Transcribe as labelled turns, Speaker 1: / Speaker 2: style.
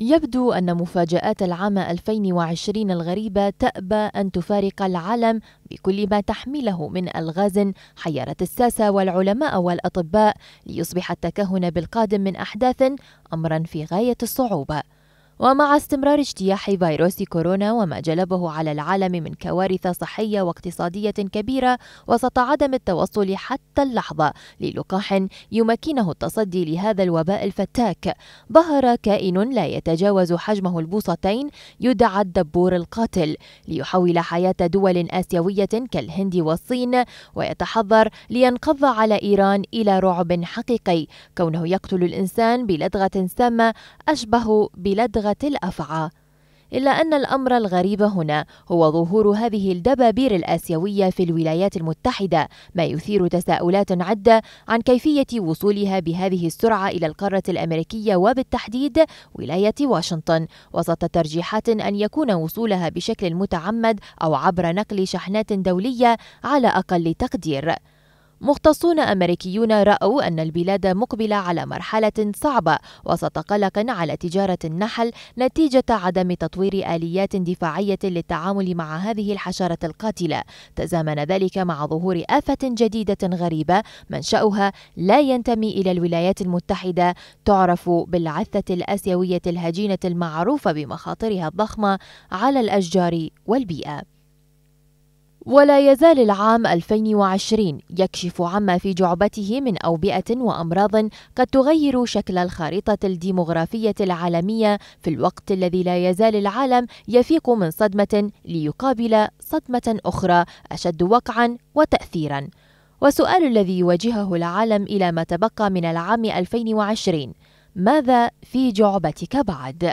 Speaker 1: يبدو أن مفاجآت العام 2020 الغريبة تأبى أن تفارق العالم بكل ما تحمله من ألغاز حيرت الساسة والعلماء والأطباء ليصبح التكهن بالقادم من أحداث أمرا في غاية الصعوبة ومع استمرار اجتياح فيروس كورونا وما جلبه على العالم من كوارث صحية واقتصادية كبيرة وسط عدم التوصل حتى اللحظة للقاح يمكنه التصدي لهذا الوباء الفتاك ظهر كائن لا يتجاوز حجمه البوصتين يدعى الدبور القاتل ليحول حياة دول آسيوية كالهند والصين ويتحضر لينقض على إيران إلى رعب حقيقي كونه يقتل الإنسان بلدغة سامة أشبه بلدغة صياغة الأفعى إلا أن الأمر الغريب هنا هو ظهور هذه الدبابير الآسيوية في الولايات المتحدة ما يثير تساؤلات عدة عن كيفية وصولها بهذه السرعة إلى القارة الأمريكية وبالتحديد ولاية واشنطن وسط ترجيحات أن يكون وصولها بشكل متعمد أو عبر نقل شحنات دولية على أقل تقدير مختصون أمريكيون رأوا أن البلاد مقبلة على مرحلة صعبة وسط قلق على تجارة النحل نتيجة عدم تطوير آليات دفاعية للتعامل مع هذه الحشرة القاتلة تزامن ذلك مع ظهور آفة جديدة غريبة منشأها لا ينتمي إلى الولايات المتحدة تعرف بالعثة الآسيوية الهجينة المعروفة بمخاطرها الضخمة على الأشجار والبيئة ولا يزال العام 2020 يكشف عما في جعبته من أوبئة وأمراض قد تغير شكل الخارطة الديمغرافية العالمية في الوقت الذي لا يزال العالم يفيق من صدمة ليقابل صدمة أخرى أشد وقعا وتأثيرا وسؤال الذي يواجهه العالم إلى ما تبقى من العام 2020 ماذا في جعبتك بعد؟